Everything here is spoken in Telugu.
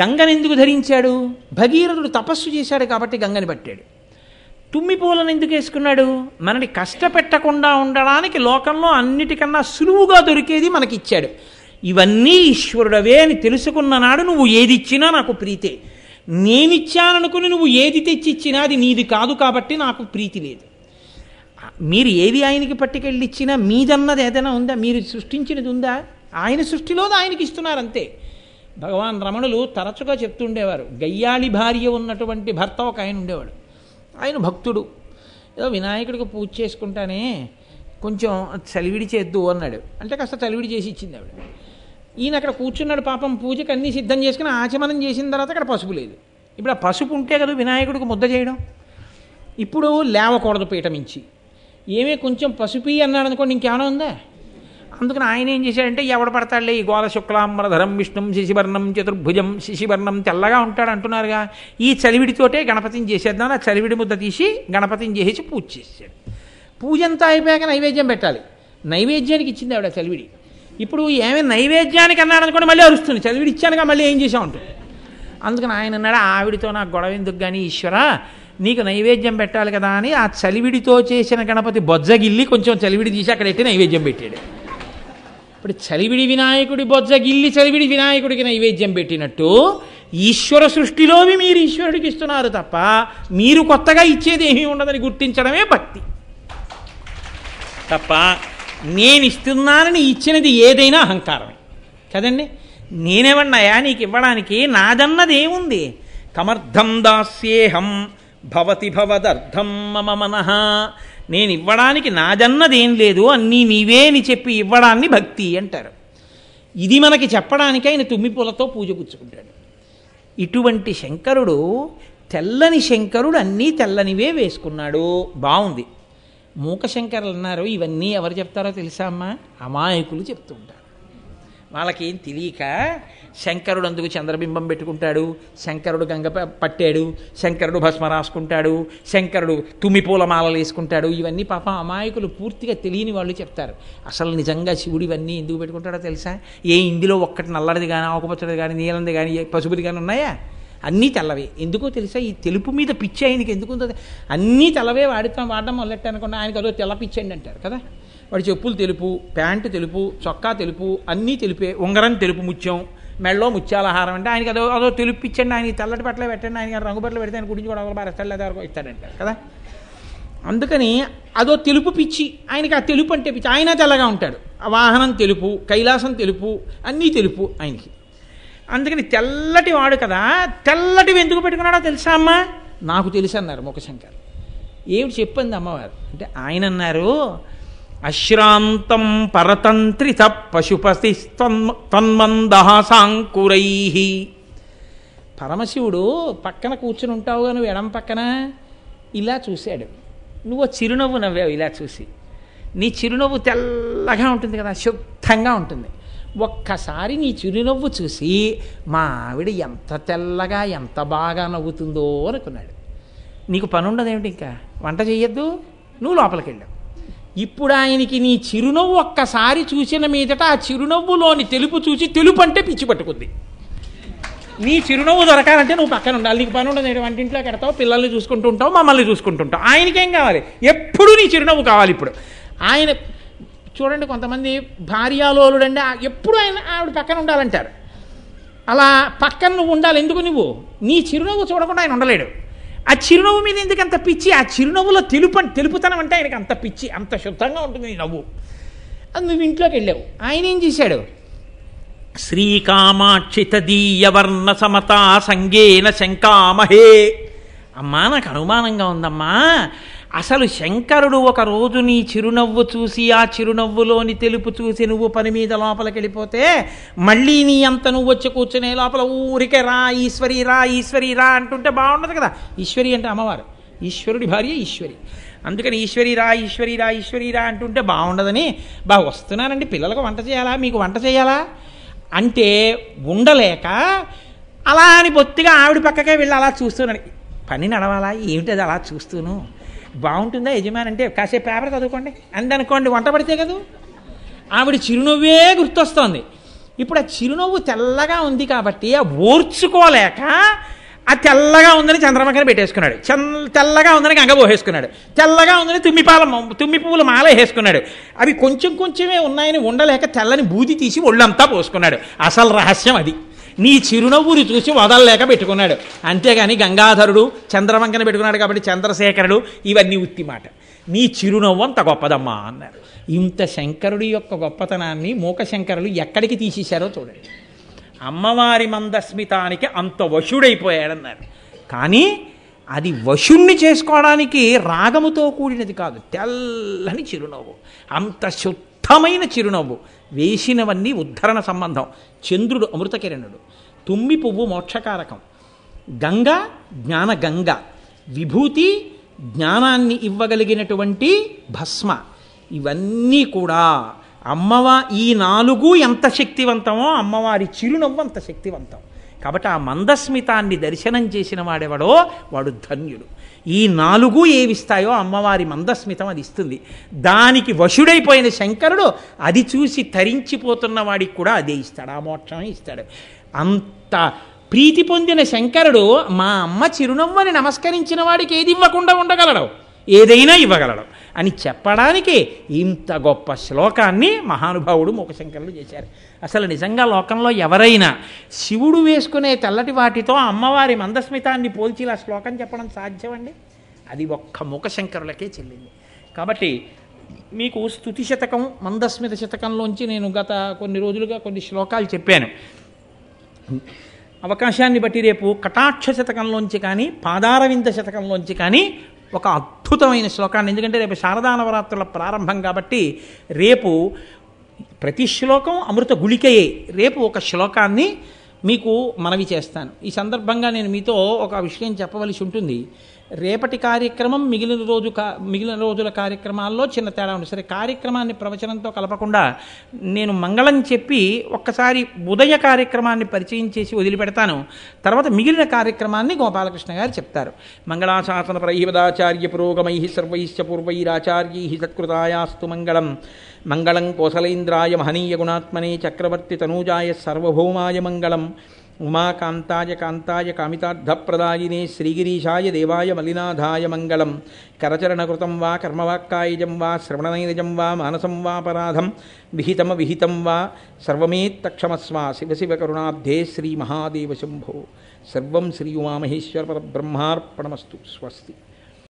గంగనెందుకు ధరించాడు భగీరథుడు తపస్సు చేశాడు కాబట్టి గంగని పట్టాడు తుమ్మి పూలను ఎందుకు వేసుకున్నాడు మనని కష్టపెట్టకుండా ఉండడానికి లోకంలో అన్నిటికన్నా సులువుగా దొరికేది మనకిచ్చాడు ఇవన్నీ ఈశ్వరుడవే అని తెలుసుకున్న నాడు నువ్వు ఏది ఇచ్చినా నాకు ప్రీతే నేనిచ్చాననుకుని నువ్వు ఏది తెచ్చిచ్చినా అది నీది కాదు కాబట్టి నాకు ప్రీతి లేదు మీరు ఏది ఆయనకి పట్టుకెళ్ళిచ్చినా మీదన్నది ఏదైనా ఉందా మీరు సృష్టించినది ఉందా ఆయన సృష్టిలో ఆయనకి ఇస్తున్నారు అంతే భగవాన్ రమణులు తరచుగా చెప్తుండేవారు గయ్యాళి భార్య ఉన్నటువంటి భర్త ఒక ఆయన ఉండేవాడు ఆయన భక్తుడు ఏదో వినాయకుడికి పూజ చేసుకుంటానే కొంచెం చలివిడి చేద్దు అన్నాడు అంటే కాస్త చలివిడి చేసి ఇచ్చింది ఆవిడ ఈయన అక్కడ కూర్చున్నాడు పాపం పూజకి అన్నీ సిద్ధం చేసుకుని ఆచమనం చేసిన తర్వాత అక్కడ పసుపు లేదు ఇప్పుడు ఆ పసుపు ఉంటే కదా వినాయకుడికి ముద్ద చేయడం ఇప్పుడు లేవకూడదు పీఠమించి ఏమీ కొంచెం పసుపు అన్నాడు అనుకోండి ఇంకేమైనా ఉందా అందుకని ఆయన ఏం చేశాడంటే ఎవడ పడతాడులే ఈ గోల శుక్లాంబరధరం విష్ణు శిశివర్ణం చతుర్భుజం శిశివర్ణం తెల్లగా ఉంటాడు అంటున్నారుగా ఈ చలివిడితోటే గణపతిని చేసేద్దాం ఆ చలివిడి ముద్ద తీసి గణపతిని చేసి పూజ చేసేసాడు పూజ అంతా అయిపోయాక నైవేద్యం పెట్టాలి నైవేద్యానికి ఇచ్చింది ఆవిడ చలివిడి ఇప్పుడు ఏమి నైవేద్యానికి అన్నాడు అనుకోండి మళ్ళీ అరుస్తుంది చదివిడి ఇచ్చానుగా మళ్ళీ ఏం చేసా ఉంటుంది అందుకని ఆయన అన్నాడు ఆవిడితో నాకు గొడవ ఎందుకు కానీ ఈశ్వర నీకు నైవేద్యం పెట్టాలి కదా అని ఆ చలివిడితో చేసిన గణపతి బొజ్జగిల్లి కొంచెం చలివిడి తీసి అక్కడ నైవేద్యం పెట్టాడు ఇప్పుడు చలివిడి వినాయకుడి బొజ్జ గిల్లి చలివిడి వినాయకుడికి నైవేద్యం పెట్టినట్టు ఈశ్వర సృష్టిలోవి మీరు ఈశ్వరుడికి ఇస్తున్నారు తప్ప మీరు కొత్తగా ఇచ్చేది ఏమీ ఉండదని గుర్తించడమే భక్తి తప్ప నేను ఇస్తున్నానని ఇచ్చినది ఏదైనా అహంకారమే కదండి నేనేమన్నాయా నీకు ఇవ్వడానికి నాదన్నది ఏముంది కమర్థం దాస్యేహం భవతి భవదర్థం మమ మనహ నేను ఇవ్వడానికి నాదన్నదేం లేదు అన్నీ నీవే అని చెప్పి ఇవ్వడాన్ని భక్తి అంటారు ఇది మనకి చెప్పడానికి ఆయన తుమ్మి పూలతో పూజ పుచ్చుకుంటాడు ఇటువంటి శంకరుడు తెల్లని శంకరుడు అన్నీ తెల్లనివే వేసుకున్నాడు బాగుంది మూక శంకరులు అన్నారు ఇవన్నీ ఎవరు చెప్తారో తెలుసా అమ్మా అమాయకులు చెప్తూ ఉంటారు వాళ్ళకేం తెలియక శంకరుడు అందుకు చంద్రబింబం పెట్టుకుంటాడు శంకరుడు గంగ పట్టాడు శంకరుడు భస్మ రాసుకుంటాడు శంకరుడు తుమ్మి పూల మాలలు వేసుకుంటాడు ఇవన్నీ పాపం అమాయకులు పూర్తిగా తెలియని వాళ్ళు చెప్తారు అసలు నిజంగా శివుడు ఇవన్నీ ఎందుకు పెట్టుకుంటాడో తెలుసా ఏ ఇందులో ఒక్కటి నల్లడిది కానీ ఆకుపచ్చడిది కానీ నీలంది కానీ పసుపుది కానీ ఉన్నాయా అన్నీ తెల్లవే ఎందుకో తెలుసా ఈ తెలుపు మీద పిచ్చి ఆయనకి ఎందుకు అన్నీ తెల్లవే వాడితో వాడడం మొదలెట్టానుకున్నా ఆయనకు అదో తెల్ల పిచ్చండి అంటారు కదా వాడి చెప్పులు తెలుపు ప్యాంటు తెలుపు చొక్కా తెలుపు అన్నీ తెలిపే ఉంగరం తెలుపు ముత్యం మెళ్ళో ముత్యాలహారం అంటే ఆయనకి అదో అదో తెలుపు ఇచ్చండి ఆయన తెల్లటి బట్టలు పెట్టండి ఆయన రంగు బట్టలు పెడితే ఆయన గురించి కూడా బాగా రెస్టారెంట్ లేదా ఇస్తాడంటారు కదా అందుకని అదో తెలుపు పిచ్చి ఆయనకి ఆ తెలుపు అంటే పిచ్చి ఆయన తెల్లగా ఉంటాడు ఆ వాహనం తెలుపు కైలాసం తెలుపు అన్నీ తెలుపు ఆయనకి అందుకని తెల్లటి వాడు కదా తెల్లటివి ఎందుకు పెట్టుకున్నాడో తెలుసా అమ్మా నాకు తెలుసు అన్నారు ముఖశంకర్ ఏమిటి చెప్పింది అమ్మవారు అంటే ఆయన అన్నారు అశ్రాంతం పరతంత్రిత పశుపతి తన్మందహాసాంకురై పరమశివుడు పక్కన కూర్చుని ఉంటావు నువ్వు ఎడం పక్కన ఇలా చూశాడు నువ్వు చిరునవ్వు నవ్వావు ఇలా చూసి నీ చిరునవ్వు తెల్లగా ఉంటుంది కదా శుద్ధంగా ఉంటుంది ఒక్కసారి నీ చిరునవ్వు చూసి మా ఆవిడ ఎంత తెల్లగా ఎంత బాగా నవ్వుతుందో అనుకున్నాడు నీకు పని ఉండదేమిటి ఇంకా వంట చేయొద్దు నువ్వు లోపలికి వెళ్ళావు ఇప్పుడు ఆయనకి నీ చిరునవ్వు ఒక్కసారి చూసిన మీదట ఆ చిరునవ్వులోని తెలుపు చూసి తెలుపు అంటే పిచ్చి పట్టుకుంది నీ చిరునవ్వు దొరకాలంటే నువ్వు పక్కన ఉండాలి నీకు పని ఉండదు వంటింట్లో కడతావు పిల్లల్ని ఉంటావు మమ్మల్ని చూసుకుంటుంటావు ఆయనకేం కావాలి ఎప్పుడు నీ చిరునవ్వు కావాలి ఇప్పుడు ఆయన చూడండి కొంతమంది భార్యాలోలుడండి ఎప్పుడు ఆయన ఆవిడ పక్కన ఉండాలంటారు అలా పక్కన నువ్వు ఉండాలి ఎందుకు నువ్వు నీ చిరునవ్వు చూడకుండా ఆయన ఉండలేడు ఆ చిరునవ్వు మీద ఎందుకు అంత పిచ్చి ఆ చిరునవ్వులో తెలుపు తెలుపుతనం అంటే ఆయనకు అంత పిచ్చి అంత శుద్ధంగా ఉంటుంది నవ్వు అది నువ్వు ఇంట్లోకి వెళ్ళావు ఆయన ఏం చేశాడు శ్రీకామాక్షిత దీయవర్ణ సమతా సంగేన శంకామహే అమ్మా నాకు అనుమానంగా ఉందమ్మా అసలు శంకరుడు ఒక రోజు నీ చిరునవ్వు చూసి ఆ చిరునవ్వులోని తెలుపు చూసి నువ్వు పని మీద లోపలికి వెళ్ళిపోతే మళ్ళీ నీ అంత నువ్వు వచ్చి కూర్చునే లోపల ఊరికే రా ఈశ్వరి రా ఈశ్వరి రా అంటుంటే బాగుండదు కదా ఈశ్వరి అంటే అమ్మవారు ఈశ్వరుడి భార్య ఈశ్వరి అందుకని ఈశ్వరి రా ఈశ్వరి రా ఈశ్వరి రా అంటుంటే బాగుండదని బా వస్తున్నానండి పిల్లలకు వంట చేయాలా మీకు వంట చేయాలా అంటే ఉండలేక అలా అని బొత్తిగా ఆవిడ పక్కకే వెళ్ళి అలా చూస్తున్నాడు పని నడవాలా ఏమిటది అలా చూస్తూను బాగుంటుందా యజమాని అంటే కాసేపు పేపర్ చదువుకోండి అందనుకోండి వంట పడితే కదా ఆవిడ చిరునవ్వే గుర్తొస్తోంది ఇప్పుడు ఆ చిరునవ్వు తెల్లగా ఉంది కాబట్టి ఆ ఓర్చుకోలేక ఆ తెల్లగా ఉందని చంద్రమకని పెట్టేసుకున్నాడు తెల్లగా ఉందని గంగ వేసుకున్నాడు తెల్లగా ఉందని తుమ్మిపాల తుమ్మి పువ్వుల మాల వేసుకున్నాడు అవి కొంచెం కొంచెమే ఉన్నాయని ఉండలేక తెల్లని బూది తీసి ఒళ్ళంతా పోసుకున్నాడు అసలు రహస్యం అది నీ చిరునవ్వుని చూసి వదలలేక పెట్టుకున్నాడు అంతేగాని గంగాధరుడు చంద్రవంకన పెట్టుకున్నాడు కాబట్టి చంద్రశేఖరుడు ఇవన్నీ ఉత్తి మాట నీ చిరునవ్వు అంత గొప్పదమ్మా అన్నారు ఇంత శంకరుడి యొక్క గొప్పతనాన్ని మూక ఎక్కడికి తీసేశారో చూడండి అమ్మవారి మందస్మితానికి అంత వశుడైపోయాడన్నారు కానీ అది వశుణ్ణి చేసుకోవడానికి రాగముతో కూడినది కాదు తెల్లని చిరునవ్వు అంత శుద్ధ శుద్ధమైన చిరునవ్వు వేసినవన్నీ ఉద్ధరణ సంబంధం చంద్రుడు అమృతకిరణుడు తుమ్మి పువ్వు మోక్షకారకం గంగ జ్ఞాన గంగ విభూతి జ్ఞానాన్ని ఇవ్వగలిగినటువంటి భస్మ ఇవన్నీ కూడా అమ్మవారి ఈ నాలుగు ఎంత శక్తివంతమో అమ్మవారి చిరునవ్వు అంత శక్తివంతం కాబట్టి ఆ మందస్మితాన్ని దర్శనం చేసిన వాడెవడో వాడు ధన్యుడు ఈ నాలుగు ఏవిస్తాయో అమ్మవారి మందస్మితం అది ఇస్తుంది దానికి వశుడైపోయిన శంకరుడు అది చూసి తరించిపోతున్న వాడికి కూడా అదే ఇస్తాడు ఆ మోక్షమే ఇస్తాడు అంత ప్రీతి పొందిన శంకరుడు మా అమ్మ చిరునవ్వని నమస్కరించిన వాడికి ఏది ఇవ్వకుండా ఉండగలడు ఏదైనా ఇవ్వగలడు అని చెప్పడానికి ఇంత గొప్ప శ్లోకాన్ని మహానుభావుడు మూకశంకరులు చేశారు అసలు నిజంగా లోకంలో ఎవరైనా శివుడు వేసుకునే తెల్లటి వాటితో అమ్మవారి మందస్మితాన్ని పోల్చి ఇలా శ్లోకం చెప్పడం సాధ్యమండి అది ఒక్క మూకశంకరులకే చెల్లింది కాబట్టి మీకు స్థుతి శతకం మందస్మిత శతకంలోంచి నేను గత కొన్ని రోజులుగా కొన్ని శ్లోకాలు చెప్పాను అవకాశాన్ని బట్టి రేపు కటాక్ష శతకంలోంచి కానీ పాదారవింద శతకంలోంచి కానీ ఒక అద్భుతమైన శ్లోకాన్ని ఎందుకంటే రేపు శారదా నవరాత్రుల ప్రారంభం కాబట్టి రేపు ప్రతి శ్లోకం అమృత గుళికయే రేపు ఒక శ్లోకాన్ని మీకు మనవి చేస్తాను ఈ సందర్భంగా నేను మీతో ఒక విషయం చెప్పవలసి ఉంటుంది రేపటి కార్యక్రమం మిగిలిన రోజు కా మిగిలిన రోజుల కార్యక్రమాల్లో చిన్న తేడా ఉంది సరే కార్యక్రమాన్ని ప్రవచనంతో కలపకుండా నేను మంగళం చెప్పి ఒక్కసారి ఉదయ కార్యక్రమాన్ని పరిచయం చేసి వదిలిపెడతాను తర్వాత మిగిలిన కార్యక్రమాన్ని గోపాలకృష్ణ గారు చెప్తారు మంగళాశాసన ప్రహివదాచార్య పురోగమై సర్వైశ్చ పూర్వైరాచార్యై సత్కృతాయాస్తు మంగళం మంగళం కోసలేంద్రాయ మహనీయ గుణాత్మనే చక్రవర్తి తనూజాయ సర్వభౌమాయ మంగళం कांताय कान्ताय कामितार्थप्रदायिने श्रीगिरीशाय देवाय मल्लिनाथाय मङ्गलं करचरणकृतं वा कर्मवाक्कायजं वा श्रवणनैरजं वा मानसं विहितम विहितमविहितं वा सर्वमेत्तक्षमस्वा शिवशिवकरुणाब्धे श्रीमहादेवशम्भो सर्वं श्री स्वस्ति